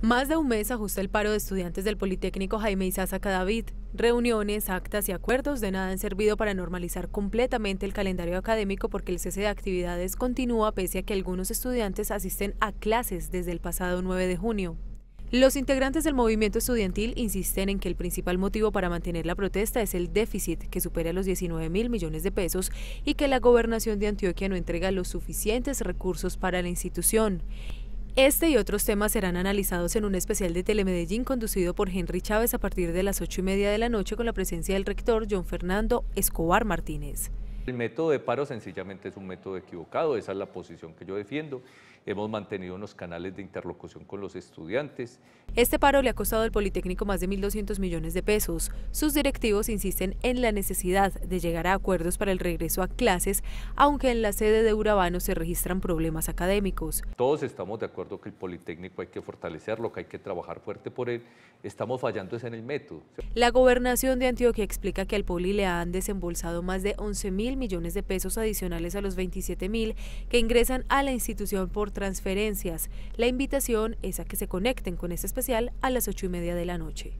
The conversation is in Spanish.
Más de un mes ajusta el paro de estudiantes del Politécnico Jaime Isaza Cadavid. Reuniones, actas y acuerdos de nada han servido para normalizar completamente el calendario académico porque el cese de actividades continúa pese a que algunos estudiantes asisten a clases desde el pasado 9 de junio. Los integrantes del movimiento estudiantil insisten en que el principal motivo para mantener la protesta es el déficit, que supera los 19 mil millones de pesos, y que la gobernación de Antioquia no entrega los suficientes recursos para la institución. Este y otros temas serán analizados en un especial de Telemedellín conducido por Henry Chávez a partir de las ocho y media de la noche con la presencia del rector John Fernando Escobar Martínez. El método de paro sencillamente es un método equivocado, esa es la posición que yo defiendo Hemos mantenido unos canales de interlocución con los estudiantes. Este paro le ha costado al Politécnico más de 1.200 millones de pesos. Sus directivos insisten en la necesidad de llegar a acuerdos para el regreso a clases, aunque en la sede de Urabano se registran problemas académicos. Todos estamos de acuerdo que el Politécnico hay que fortalecerlo, que hay que trabajar fuerte por él. Estamos fallando en el método. La gobernación de Antioquia explica que al Poli le han desembolsado más de 11 mil millones de pesos adicionales a los 27.000 que ingresan a la institución por transferencias. La invitación es a que se conecten con este especial a las ocho y media de la noche.